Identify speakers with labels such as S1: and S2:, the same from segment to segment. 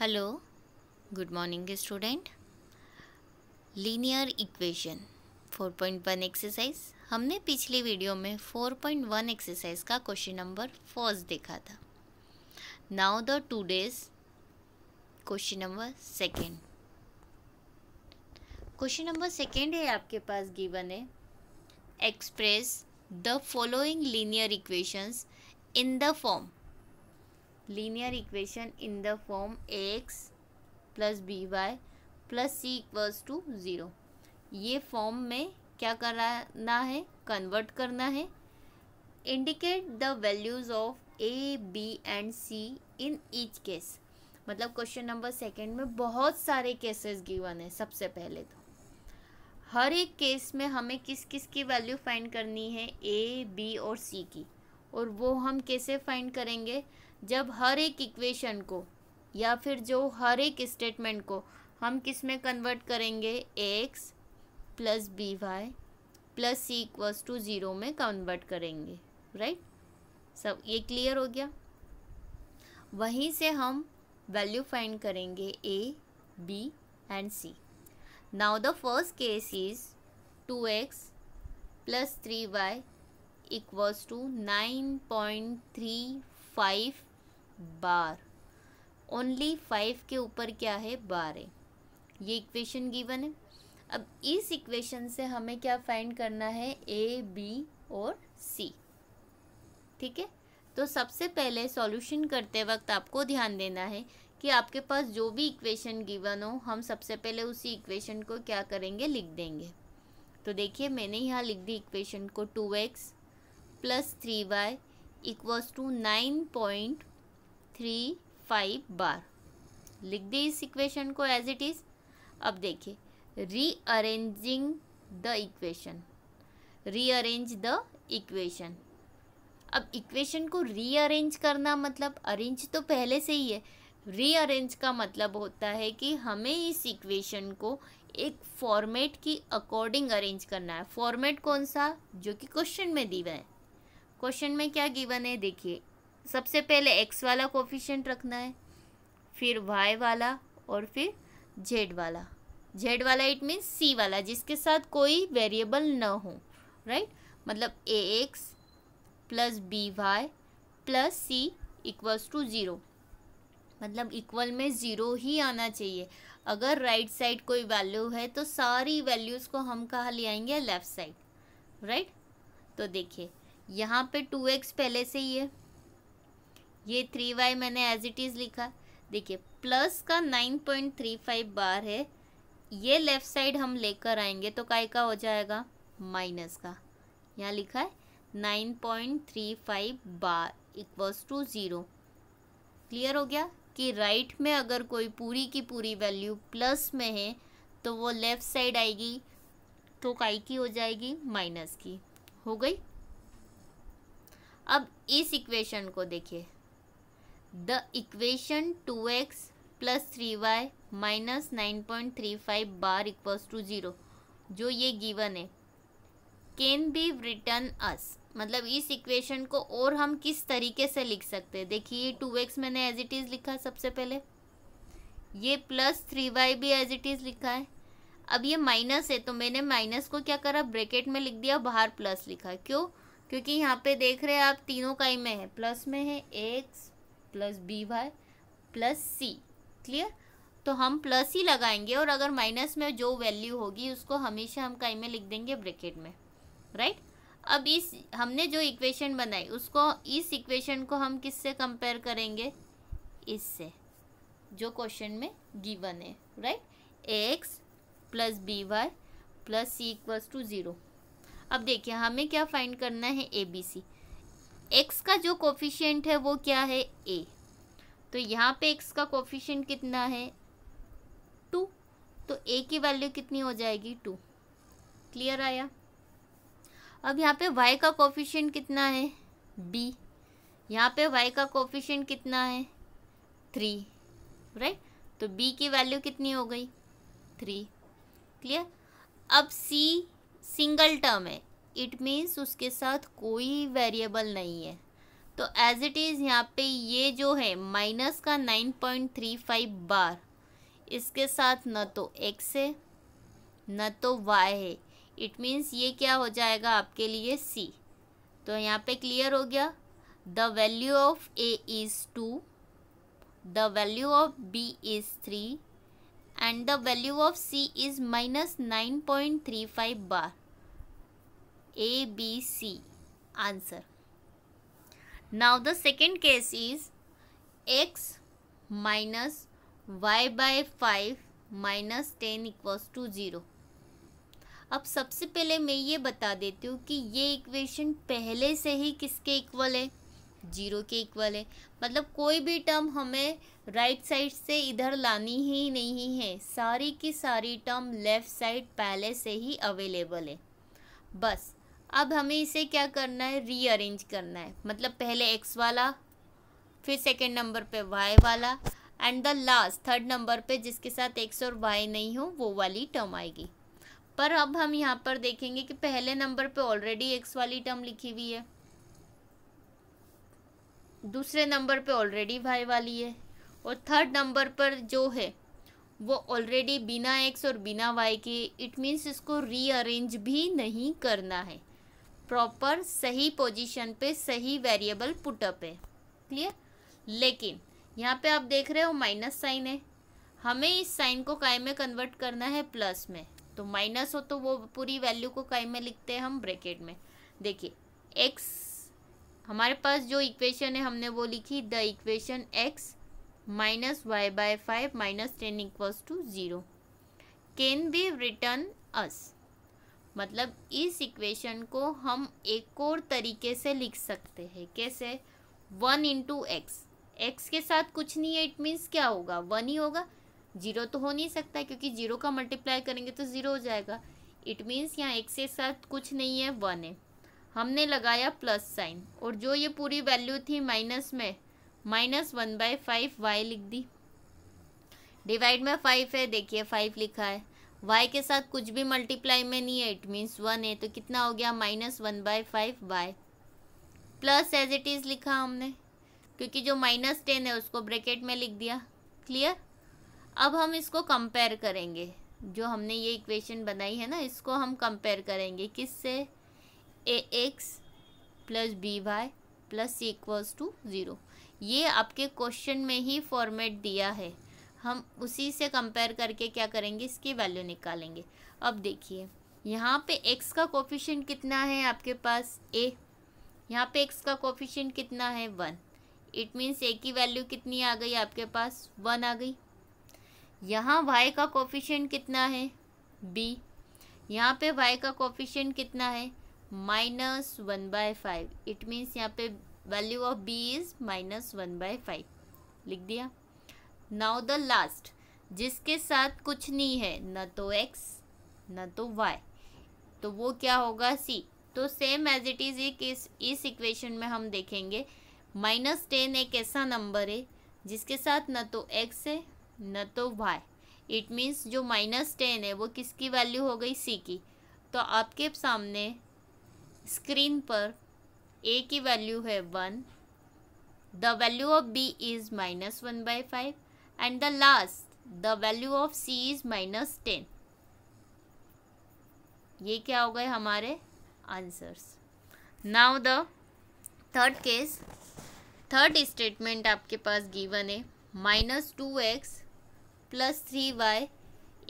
S1: Hello good morning student linear equation 4.1 exercise हमने पिछले video में 4.1 एक्सरसाइज का क्वेश्चन नंबर फर्स्ट देखा था now the today's question number second question number second है आपके पास गिवन है express the following linear equations in the form linear equation in the form ax plus by plus c equals to zero ये form में क्या कराना है convert करना है indicate the values of A B and C in each case मतलब question number second में बहुत सारे केसेस गिवन है सबसे पहले तो हर एक केस में हमें किस किस की वैल्यू फाइंड करनी है ए बी और सी की और वो हम कैसे फाइंड करेंगे जब हर एक इक्वेशन को या फिर जो हर एक स्टेटमेंट को हम किस में कन्वर्ट करेंगे X plus B Y plus C equals to zero में कन्वर्ट करेंगे राइट सब ये क्लियर हो गया वहीं से हम वैल्यू फाइंड करेंगे A B and C now the first case is two x plus three Y equals to nine point three five bar only five के ऊपर क्या है बार है ये इक्वेशन गिवन है अब इस इक्वेशन से हमें क्या फाइंड करना है ए बी और सी ठीक है तो सबसे पहले सॉल्यूशन करते वक्त आपको ध्यान देना है कि आपके पास जो भी इक्वेशन गिवन हो हम सबसे पहले उसी इक्वेशन को क्या करेंगे लिख देंगे तो देखिए मैंने यहाँ लिख दी इक्वेशन को two x plus three Y equals to nine point three five bar लिख दे इस इक्वेशन को एज इट इज़ अब देखिए rearranging the equation rearrange the equation अब इक्वेशन को रीअरेंज करना मतलब अरेंज तो पहले से ही है रीअरेंज का मतलब होता है कि हमें इस इक्वेशन को एक फॉर्मेट की अकॉर्डिंग अरेंज करना है फॉर्मेट कौन सा जो कि क्वेश्चन में दिवा है क्वेश्चन में क्या गिवन है देखिए सबसे पहले एक्स वाला कोफिशेंट रखना है फिर वाई वाला और फिर जेड वाला जेड वाला इट मीन्स सी वाला जिसके साथ कोई वेरिएबल न हो राइट मतलब a x plus B Y plus c equals to zero मतलब इक्वल में ज़ीरो ही आना चाहिए अगर राइट right साइड कोई वैल्यू है तो सारी वैल्यूज़ को हम कहाँ ले आएंगे लेफ़्ट साइड राइट तो देखिए यहाँ पे टू एक्स पहले से ही है ये थ्री वाई मैंने एज इट इज़ लिखा देखिए प्लस का nine point three five bar है ये लेफ़्ट साइड हम लेकर आएंगे तो काय का हो जाएगा माइनस का यहाँ लिखा है nine point three five bar equals to zero clear हो गया कि राइट में अगर कोई पूरी की पूरी वैल्यू प्लस में है तो वो लेफ़्ट साइड आएगी तो काय की हो जाएगी माइनस की हो गई अब इस इक्वेशन को देखिए the equation two x plus three y minus nine point three five bar equals to zero जो ये गिवन है कैन बी रिटर्न अस मतलब इस इक्वेशन को और हम किस तरीके से लिख सकते हैं देखिए टू एक्स मैंने एज इट इज़ लिखा सबसे पहले ये प्लस थ्री वाई भी एज इट इज़ लिखा है अब ये माइनस है तो मैंने माइनस को क्या करा ब्रैकेट में लिख दिया बाहर प्लस लिखा क्यों क्योंकि यहाँ पे देख रहे हैं आप तीनों का ही में है प्लस में है x plus B Y plus c clear तो हम प्लस ही लगाएंगे और अगर माइनस में जो वैल्यू होगी उसको हमेशा हम कहीं में लिख देंगे ब्रैकेट में राइट अब इस हमने जो इक्वेशन बनाई उसको इस इक्वेशन को हम किससे कंपेयर करेंगे इससे जो क्वेश्चन में गिवन है right x plus B Y plus c equals to zero अब देखिए हमें क्या फाइंड करना है ए बी सी एक्स का जो कोफिशियंट है वो क्या है ए तो यहाँ पे एक्स का कोफिशियंट कितना है टू तो ए की वैल्यू कितनी हो जाएगी टू क्लियर आया अब यहाँ पे वाई का कोफिशियंट कितना है बी यहाँ पे वाई का कोफिशियंट कितना है थ्री राइट तो बी की वैल्यू कितनी हो गई थ्री क्लियर अब सी सिंगल टर्म है इट मीन्स उसके साथ कोई वेरिएबल नहीं है तो एज इट इज़ यहाँ पे ये जो है माइनस का nine point three five bar इसके साथ न तो एक्स है न तो वाई है इट मीन्स ये क्या हो जाएगा आपके लिए सी तो यहाँ पे क्लियर हो गया the value of a is two the value of b is three and the value of c is minus nine point three five bar A B C answer. Now the second case is x minus y by five minus ten equals to zero अब सबसे पहले मैं ये बता देती हूँ कि ये इक्वेशन पहले से ही किसके इक्वल है जीरो के इक्वल है मतलब कोई भी टर्म हमें राइट साइड से इधर लानी ही नहीं है सारी की सारी टर्म लेफ़्ट साइड पहले से ही अवेलेबल है बस अब हमें इसे क्या करना है रीअरेंज करना है मतलब पहले एक्स वाला फिर सेकेंड नंबर पे वाई वाला and the last third number पे जिसके साथ एक्स और वाई नहीं हो वो वाली टर्म आएगी पर अब हम यहाँ पर देखेंगे कि पहले नंबर पे ऑलरेडी एक्स वाली टर्म लिखी हुई है दूसरे नंबर पे ऑलरेडी वाई वाली है और थर्ड नंबर पर जो है वो ऑलरेडी बिना एक्स और बिना वाई के इट मीन्स इसको रीअरेंज भी नहीं करना है प्रॉपर सही पोजीशन पे सही वेरिएबल पुटअप है क्लियर लेकिन यहाँ पे आप देख रहे हो माइनस साइन है हमें इस साइन को काय में कन्वर्ट करना है प्लस में तो माइनस हो तो वो पूरी वैल्यू को काय में लिखते हैं हम ब्रैकेट में देखिए एक्स हमारे पास जो इक्वेशन है हमने वो लिखी the equation x minus y by five minus ten equals to zero can be written as मतलब इस इक्वेशन को हम एक और तरीके से लिख सकते हैं कैसे वन इंटू एक्स एक्स के साथ कुछ नहीं है इट मीन्स क्या होगा वन ही होगा जीरो तो हो नहीं सकता क्योंकि जीरो का मल्टीप्लाई करेंगे तो ज़ीरो हो जाएगा इट मीन्स यहाँ एक्स के साथ कुछ नहीं है वन है हमने लगाया प्लस साइन और जो ये पूरी वैल्यू थी माइनस में minus one by five y लिख दी डिवाइड में फाइव है देखिए फाइव लिखा है वाई के साथ कुछ भी मल्टीप्लाई में नहीं है इट मीन्स वन है तो कितना हो गया minus one by five by plus as it is लिखा हमने क्योंकि जो माइनस टेन है उसको ब्रैकेट में लिख दिया क्लियर अब हम इसको कंपेयर करेंगे जो हमने ये इक्वेशन बनाई है ना इसको हम कंपेयर करेंगे से a x plus B Y plus c equals to zero ये आपके क्वेश्चन में ही फॉर्मेट दिया है हम उसी से कंपेयर करके क्या करेंगे इसकी वैल्यू निकालेंगे अब देखिए यहाँ पे एक्स का कोफिशेंट कितना है आपके पास ए यहाँ पे एक्स का कोफिशेंट कितना है वन इट मीन्स ए की वैल्यू कितनी आ गई आपके पास वन आ गई यहाँ वाई का कोफिशेंट कितना है बी यहाँ पे वाई का कोफिशेंट कितना है minus one by five it means यहाँ पे value of b is minus one by five लिख दिया नाउ द लास्ट जिसके साथ कुछ नहीं है न तो एक्स न तो वाई तो वो क्या होगा सी तो सेम एज इट इज़ एक इस इस इक्वेशन में हम देखेंगे माइनस टेन एक ऐसा नंबर है जिसके साथ न तो एक्स है न तो वाई इट मीन्स जो माइनस टेन है वो किसकी वैल्यू हो गई सी की तो आपके सामने स्क्रीन पर ए की वैल्यू है one the value of b is minus one by five and the last the value of c is minus ten ये क्या हो गए हमारे answers now the third case third statement आपके पास गिवन है minus two x plus three y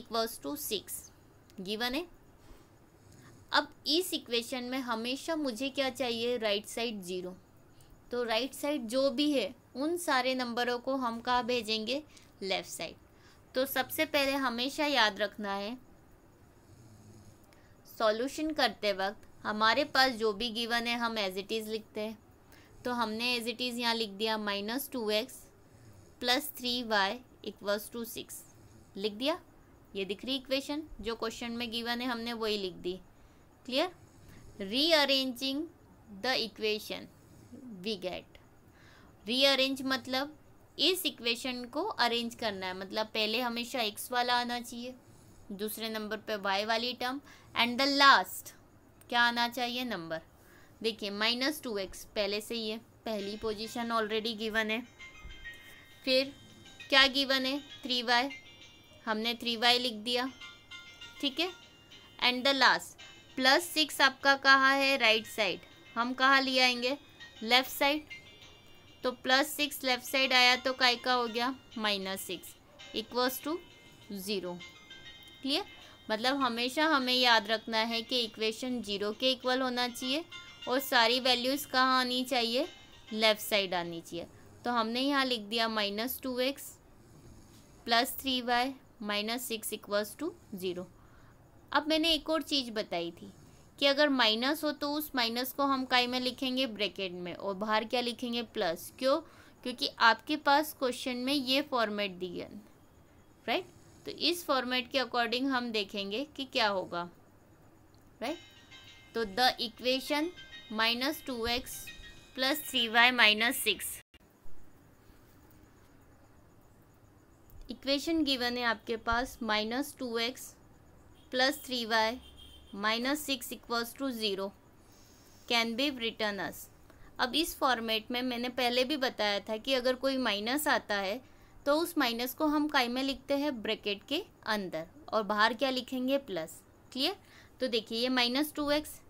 S1: equals to six given है अब इस इक्वेशन में हमेशा मुझे क्या चाहिए राइट साइड ज़ीरो तो राइट साइड जो भी है उन सारे नंबरों को हम कहाँ भेजेंगे लेफ़्ट साइड तो सबसे पहले हमेशा याद रखना है सॉल्यूशन करते वक्त हमारे पास जो भी गिवन है हम एज इट इज़ लिखते हैं तो हमने एज इट इज़ यहाँ लिख दिया minus two x plus three y equals to six लिख दिया ये दिख रही इक्वेशन जो क्वेश्चन में गिवन है हमने वही लिख दी clear rearranging the equation we get rearrange मतलब इस इक्वेशन को अरेंज करना है मतलब पहले हमेशा एक्स वाला आना चाहिए दूसरे नंबर पे वाई वाली टर्म एंड द लास्ट क्या आना चाहिए नंबर देखिए माइनस टू एक्स पहले से ही है पहली पोजीशन ऑलरेडी गिवन है फिर क्या गिवन है थ्री वाई हमने थ्री वाई लिख दिया ठीक है and the last plus six आपका कहाँ है राइट right साइड हम कहाँ ले आएंगे लेफ्ट साइड तो प्लस सिक्स लेफ्ट साइड आया तो काय का हो गया minus six equals to zero clear मतलब हमेशा हमें याद रखना है कि इक्वेशन जीरो के इक्वल होना चाहिए और सारी वैल्यूज़ कहाँ आनी चाहिए लेफ़्ट साइड आनी चाहिए तो हमने यहाँ लिख दिया minus two x plus three y minus six equals to zero अब मैंने एक और चीज़ बताई थी कि अगर माइनस हो तो उस माइनस को हम काई में लिखेंगे ब्रैकेट में और बाहर क्या लिखेंगे प्लस क्यों क्योंकि आपके पास क्वेश्चन में ये फॉर्मेट है राइट तो इस फॉर्मेट के अकॉर्डिंग हम देखेंगे कि क्या होगा राइट तो the equation minus two x plus three y minus six equation given है आपके पास minus two x plus three y minus six equals to zero can be written as अब इस फॉर्मेट में मैंने पहले भी बताया था कि अगर कोई माइनस आता है तो उस माइनस को हम काई में लिखते हैं ब्रैकेट के अंदर और बाहर क्या लिखेंगे प्लस क्लियर तो देखिए ये minus two x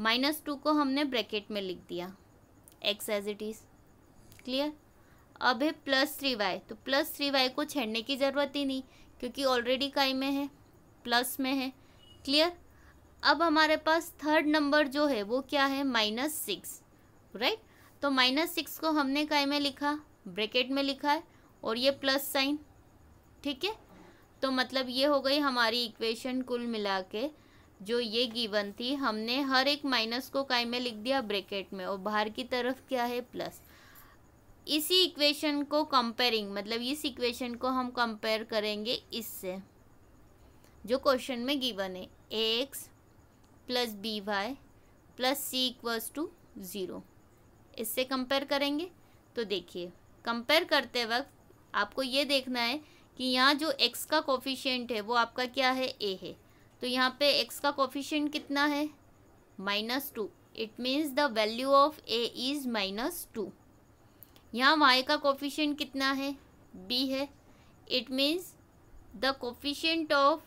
S1: minus two को हमने ब्रैकेट में लिख दिया x as it is clear अब है प्लस थ्री वाई तो प्लस थ्री वाई को छेड़ने की ज़रूरत ही नहीं क्योंकि ऑलरेडी काई में है प्लस में है क्लियर अब हमारे पास थर्ड नंबर जो है वो क्या है माइनस सिक्स राइट तो माइनस सिक्स को हमने काय में लिखा ब्रेकेट में लिखा है और ये प्लस साइन ठीक है तो मतलब ये हो गई हमारी इक्वेशन कुल मिला के जो ये गिवन थी हमने हर एक माइनस को काय में लिख दिया ब्रेकेट में और बाहर की तरफ क्या है प्लस इसी इक्वेशन को कंपेयरिंग मतलब इस इक्वेशन को हम कंपेयर करेंगे इससे जो क्वेश्चन में गिवन है x plus B Y plus c equals to zero इससे कंपेयर करेंगे तो देखिए कंपेयर करते वक्त आपको ये देखना है कि यहाँ जो एक्स का कोफिशियंट है वो आपका क्या है ए है तो यहाँ पे एक्स का कोफिशियंट कितना है minus two it means the value of a is minus two यहाँ वाई का कोफिशियंट कितना है बी है it means the coefficient of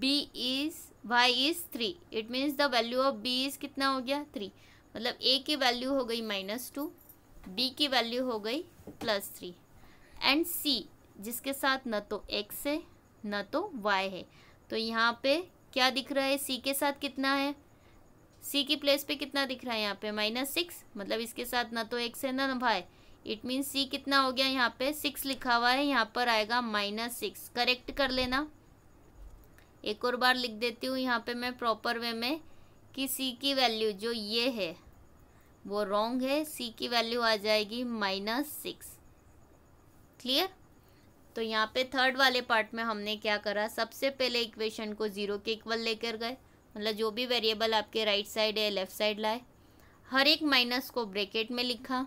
S1: b is y is three it means the value of b is कितना हो गया three मतलब ए की वैल्यू हो गई माइनस टू बी की वैल्यू हो गई प्लस थ्री एंड सी जिसके साथ न तो एक्स है न तो वाई है तो यहाँ पे क्या दिख रहा है सी के साथ कितना है सी की प्लेस पे कितना दिख रहा है यहाँ पे माइनस सिक्स मतलब इसके साथ न तो एक्स है ना वाई इट मीन्स सी कितना हो गया यहाँ पे सिक्स लिखा हुआ है यहाँ पर आएगा माइनस सिक्स करेक्ट कर लेना एक और बार लिख देती हूँ यहाँ पे मैं प्रॉपर वे में कि सी की वैल्यू जो ये है वो रॉन्ग है सी की वैल्यू आ जाएगी माइनस सिक्स क्लियर तो यहाँ पे थर्ड वाले पार्ट में हमने क्या करा सबसे पहले इक्वेशन को ज़ीरो के इक्वल लेकर गए मतलब जो भी वेरिएबल आपके राइट साइड है लेफ्ट साइड लाए हर एक माइनस को ब्रेकेट में लिखा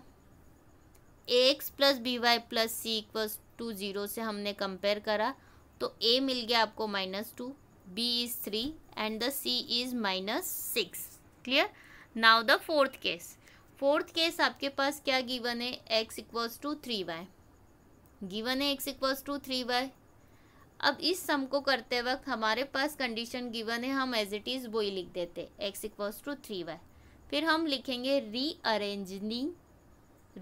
S1: a x plus B Y plus c equals to zero से हमने कंपेयर करा तो ए मिल गया आपको minus two B is 3 and the C is minus 6. Clear? Now the fourth case. Fourth case आपके पास क्या गिवन है x equals to three y given है x equals to three y अब इस सम को करते वक्त हमारे पास कंडीशन गिवन है हम एज इट इज़ वही लिख देते x equals to three y फिर हम लिखेंगे rearranging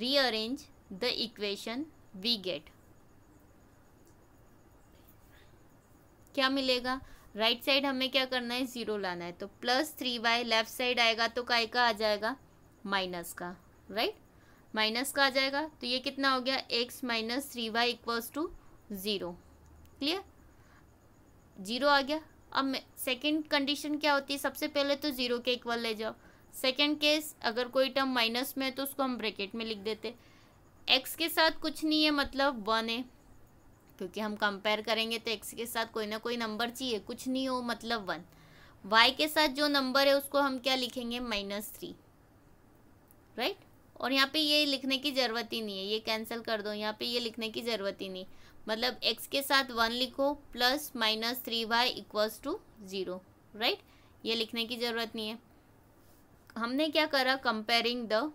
S1: rearrange the equation we get क्या मिलेगा राइट right साइड हमें क्या करना है ज़ीरो लाना है तो plus three by left side आएगा तो काय का आ जाएगा माइनस का राइट माइनस का आ जाएगा तो ये कितना हो गया x minus three y equals to zero clear zero आ गया अब सेकंड कंडीशन क्या होती है सबसे पहले तो ज़ीरो के इक्वल ले जाओ सेकंड केस अगर कोई टर्म माइनस में है तो उसको हम ब्रैकेट में लिख देते एक्स के साथ कुछ नहीं है मतलब वन है क्योंकि हम कंपेयर करेंगे तो एक्स के साथ कोई ना कोई नंबर चाहिए कुछ नहीं हो मतलब वन वाई के साथ जो नंबर है उसको हम क्या लिखेंगे माइनस थ्री राइट और यहाँ पे ये लिखने की ज़रूरत ही नहीं है ये कैंसिल कर दो यहाँ पे ये लिखने की ज़रूरत ही नहीं मतलब एक्स के साथ वन लिखो plus minus three y equals to zero right ये लिखने की ज़रूरत नहीं है हमने क्या करा कंपेयरिंग द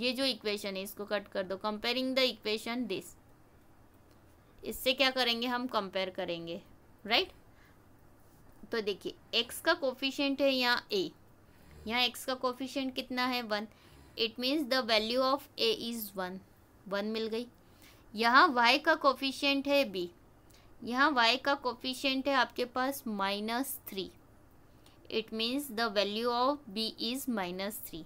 S1: ये जो इक्वेशन है इसको कट कर दो कंपेयरिंग द इक्वेशन दिस इससे क्या करेंगे हम कंपेयर करेंगे राइट तो देखिए एक्स का कोफिशियंट है यहाँ ए यहाँ एक्स का कोफिशियंट कितना है one it means the value of a is one one मिल गई यहाँ वाई का कोफिशियंट है बी यहाँ वाई का कोफिशियंट है आपके पास minus three it means the value of b is minus three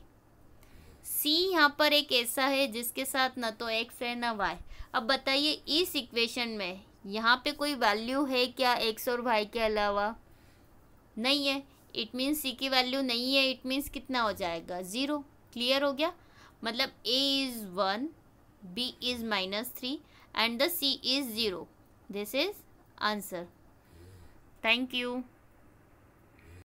S1: c यहाँ पर एक ऐसा है जिसके साथ ना तो एक्स है ना वाई अब बताइए इस इक्वेशन में यहाँ पे कोई वैल्यू है क्या एक्स और वाई के अलावा नहीं है इट मीन्स सी की वैल्यू नहीं है इट मीन्स कितना हो जाएगा ज़ीरो क्लियर हो गया मतलब a is one b is minus three and the c is zero this is answer thank you